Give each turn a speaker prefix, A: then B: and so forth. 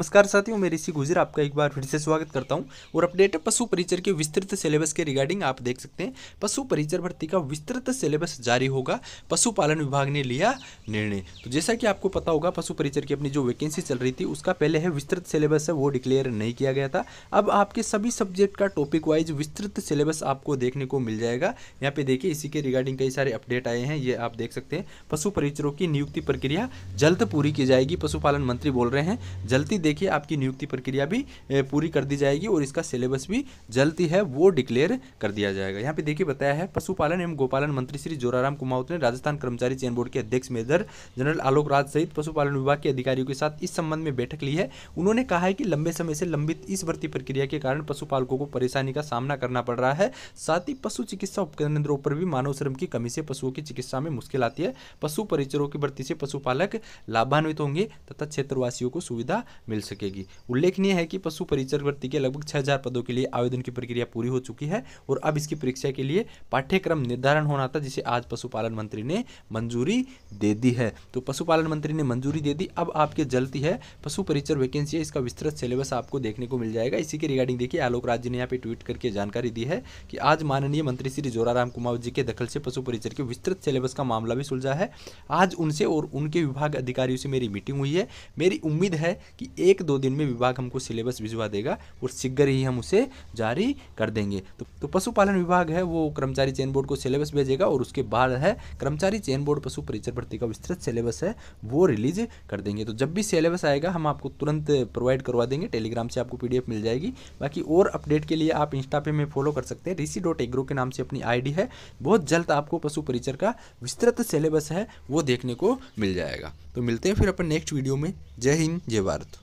A: नमस्कार साथियों मैं ऋषि गुजर आपका एक बार फिर से स्वागत करता हूं और अपडेटेड पशु परिचर के विस्तृत सिलेबस के रिगार्डिंग आप देख सकते हैं पशु परिचर भर्ती का विस्तृत सिलेबस जारी होगा पशुपालन विभाग ने लिया निर्णय तो जैसा कि आपको पता होगा पशु परिचर की अपनी जो वैकेंसी चल रही थी उसका पहले है विस्तृत सिलेबस है वो डिक्लेयर नहीं किया गया था अब आपके सभी सब्जेक्ट का टॉपिक वाइज विस्तृत सिलेबस आपको देखने को मिल जाएगा यहाँ पे देखिए इसी के रिगार्डिंग कई सारे अपडेट आए हैं ये आप देख सकते हैं पशु परिचरों की नियुक्ति प्रक्रिया जल्द पूरी की जाएगी पशुपालन मंत्री बोल रहे हैं जल्दी देखिए आपकी नियुक्ति प्रक्रिया भी पूरी कर दी जाएगी और इसका सिलेबस भी जल्दी है वो डिक्लेयर कर दिया जाएगा यहाँ पे देखिए बताया है पशुपालन एवं गोपालन मंत्री श्री जोराराम कुमावत ने राजस्थान कर्मचारी चयन बोर्ड के अध्यक्ष मेजर जनरल आलोक राज सहित पशुपालन विभाग के अधिकारियों के साथ इस संबंध में बैठक ली है उन्होंने कहा है कि लंबे समय से लंबित इस भर्ती प्रक्रिया के कारण पशुपालकों को परेशानी का सामना करना पड़ रहा है साथ ही पशु चिकित्सा उपकेंद्रों पर भी मानव श्रम की कमी से पशुओं की चिकित्सा में मुश्किल आती है पशु परिचरों की भर्ती से पशुपालक लाभान्वित होंगे तथा क्षेत्रवासियों को सुविधा मिल मिल सकेगी उल्लेखनीय है कि पशु परिचर भर्ती के लगभग छः हज़ार पदों के लिए आवेदन की प्रक्रिया पूरी हो चुकी है और अब इसकी परीक्षा के लिए पाठ्यक्रम निर्धारण होना था जिसे आज पशुपालन मंत्री ने मंजूरी दे दी है तो पशुपालन मंत्री ने मंजूरी दे दी अब आपके जल्दी है पशु परिचर वैकेंसी है इसका विस्तृत सिलेबस आपको देखने को मिल जाएगा इसी के रिगार्डिंग देखिए आलोक राज जी ने यहाँ पे ट्वीट करके जानकारी दी है कि आज माननीय मंत्री श्री जोराराम कुमार जी के दखल से पशु परिचर के विस्तृत सिलेबस का मामला भी सुलझा है आज उनसे और उनके विभाग अधिकारियों से मेरी मीटिंग हुई है मेरी उम्मीद है कि एक दो दिन में विभाग हमको सिलेबस भिजवा देगा और शीघ्र ही हम उसे जारी कर देंगे तो, तो पशुपालन विभाग है वो कर्मचारी चयन बोर्ड को सिलेबस भेजेगा और उसके बाद है कर्मचारी चयन बोर्ड पशु परिचर भर्ती का विस्तृत सिलेबस है वो रिलीज कर देंगे तो जब भी सिलेबस आएगा हम आपको तुरंत प्रोवाइड करवा देंगे टेलीग्राम से आपको पी मिल जाएगी बाकी और अपडेट के लिए आप इंस्टा पे में फॉलो कर सकते हैं ऋषि डॉट एग्रो के नाम से अपनी आईडी है बहुत जल्द आपको पशु परिचर का विस्तृत सिलेबस है वो देखने को मिल जाएगा तो मिलते हैं फिर अपन नेक्स्ट वीडियो में जय हिंद जय भारत